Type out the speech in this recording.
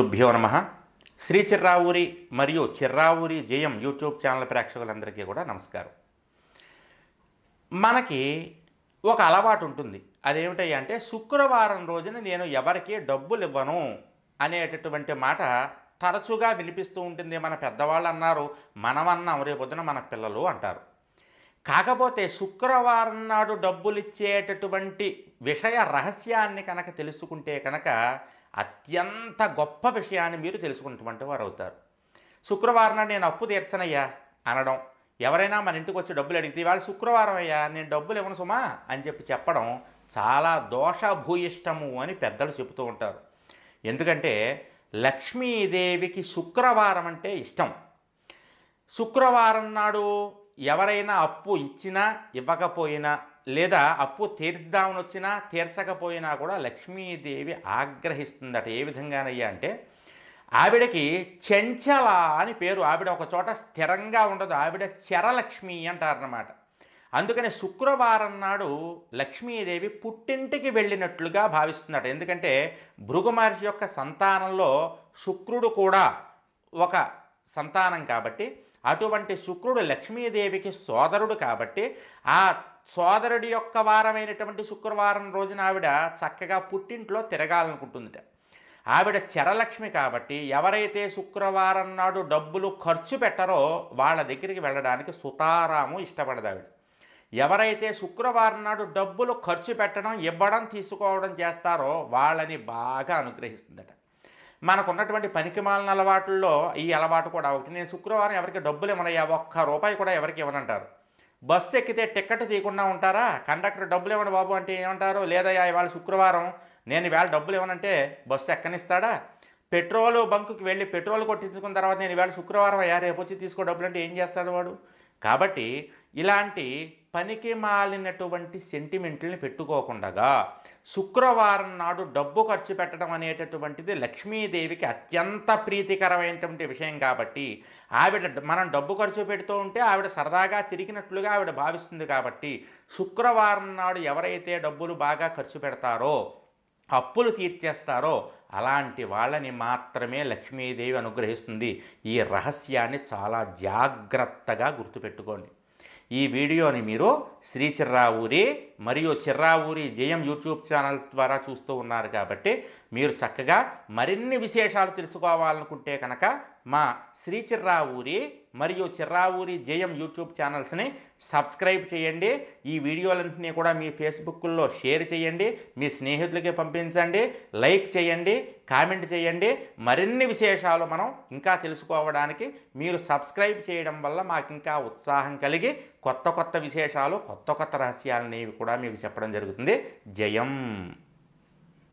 గురుభ్యో నమ శ్రీ చిర్రావూరి మరియు చిర్రావూరి జయం యూట్యూబ్ ఛానల్ ప్రేక్షకులందరికీ కూడా నమస్కారం మనకి ఒక అలవాటు ఉంటుంది అదేమిటయ్యా అంటే శుక్రవారం రోజున నేను ఎవరికి డబ్బులు ఇవ్వను అనేటటువంటి మాట తరచుగా వినిపిస్తూ ఉంటుంది మన పెద్దవాళ్ళు అన్నారు మనమన్నాం రేపొద్దున మన పిల్లలు అంటారు కాకపోతే శుక్రవారం నాడు డబ్బులు ఇచ్చేటటువంటి విషయ రహస్యాన్ని కనుక తెలుసుకుంటే కనుక అత్యంత గొప్ప విషయాన్ని మీరు తెలుసుకున్నటువంటి వారు అవుతారు శుక్రవారం నాడు నేను అప్పు తీర్చనయ్యా అనడం ఎవరైనా మన ఇంటికి వచ్చి డబ్బులు అడిగితే ఇవాళ శుక్రవారం అయ్యా నేను డబ్బులు ఇవ్వను సుమా అని చెప్పి చెప్పడం చాలా దోషభూయిష్టము అని పెద్దలు చెబుతూ ఉంటారు ఎందుకంటే లక్ష్మీదేవికి శుక్రవారం అంటే ఇష్టం శుక్రవారం నాడు ఎవరైనా అప్పు ఇచ్చినా ఇవ్వకపోయినా లేదా అప్పు తీర్చుదామని వచ్చినా తీర్చకపోయినా కూడా లక్ష్మీదేవి ఆగ్రహిస్తుందట ఏ విధంగానయ్యా అంటే ఆవిడకి చెంచల అని పేరు ఆవిడ ఒక చోట స్థిరంగా ఉండదు ఆవిడ చెరలక్ష్మి అంటారన్నమాట అందుకని శుక్రవారం నాడు లక్ష్మీదేవి పుట్టింటికి వెళ్ళినట్లుగా భావిస్తున్నాడు ఎందుకంటే భృగు మహర్షి యొక్క సంతానంలో శుక్రుడు కూడా ఒక సంతానం కాబట్టి అటువంటి శుక్రుడు లక్ష్మీదేవికి సోదరుడు కాబట్టి ఆ సోదరుడి యొక్క వారమైనటువంటి శుక్రవారం రోజున ఆవిడ చక్కగా పుట్టింట్లో తిరగాలనుకుంటుందిట ఆవిడ చరలక్ష్మి కాబట్టి ఎవరైతే శుక్రవారం నాడు డబ్బులు ఖర్చు పెట్టరో వాళ్ళ దగ్గరికి వెళ్ళడానికి సుతారాము ఇష్టపడదు ఆవిడ ఎవరైతే శుక్రవారం నాడు డబ్బులు ఖర్చు పెట్టడం ఇవ్వడం తీసుకోవడం చేస్తారో వాళ్ళని బాగా అనుగ్రహిస్తుందట మనకున్నటువంటి మాలిన అలవాటుల్లో ఈ అలవాటు కూడా ఒకటి నేను శుక్రవారం ఎవరికి డబ్బులు ఇవ్వనయ్యా ఒక్క రూపాయి కూడా ఎవరికి ఇవ్వనంటారు బస్సు ఎక్కితే టికెట్ తీయకుండా ఉంటారా కండక్టర్ డబ్బులు ఇవ్వండి బాబు అంటే ఏమంటారు లేదయ్యా ఇవాళ శుక్రవారం నేను ఇవాళ డబ్బులు ఇవ్వనంటే బస్సు ఎక్కనిస్తాడా పెట్రోల్ బంకుకి వెళ్ళి పెట్రోల్ కొట్టించుకున్న తర్వాత నేను ఇవాళ శుక్రవారం అయ్యా రేపు వచ్చి తీసుకో డబ్బులు అంటే ఏం చేస్తాడు వాడు కాబట్టి ఇలాంటి పనికి మాలినటువంటి సెంటిమెంట్లని పెట్టుకోకుండా శుక్రవారం నాడు డబ్బు ఖర్చు పెట్టడం అనేటటువంటిది లక్ష్మీదేవికి అత్యంత ప్రీతికరమైనటువంటి విషయం కాబట్టి ఆవిడ మనం డబ్బు ఖర్చు పెడుతూ ఉంటే ఆవిడ సరదాగా తిరిగినట్లుగా ఆవిడ భావిస్తుంది కాబట్టి శుక్రవారం నాడు ఎవరైతే డబ్బులు బాగా ఖర్చు పెడతారో అప్పులు తీర్చేస్తారో అలాంటి వాళ్ళని మాత్రమే లక్ష్మీదేవి అనుగ్రహిస్తుంది ఈ రహస్యాన్ని చాలా జాగ్రత్తగా గుర్తుపెట్టుకోండి ఈ వీడియోని మీరు శ్రీచిర్రావూరి మరియు చిర్రావూరి జయం యూట్యూబ్ ఛానల్స్ ద్వారా చూస్తూ ఉన్నారు కాబట్టి మీరు చక్కగా మరిన్ని విశేషాలు తెలుసుకోవాలనుకుంటే కనుక మా శ్రీ చిర్రావూరి మరియు చిర్రావూరి జయం యూట్యూబ్ ఛానల్స్ని సబ్స్క్రైబ్ చేయండి ఈ వీడియోలన్నింటినీ కూడా మీ ఫేస్బుక్లో షేర్ చేయండి మీ స్నేహితులకి పంపించండి లైక్ చేయండి కామెంట్ చేయండి మరిన్ని విశేషాలు మనం ఇంకా తెలుసుకోవడానికి మీరు సబ్స్క్రైబ్ చేయడం వల్ల మాకు ఇంకా ఉత్సాహం కలిగి కొత్త కొత్త విశేషాలు కొత్త కొత్త రహస్యాలనేవి కూడా కూడా మీకు చెప్పడం జరుగుతుంది జయం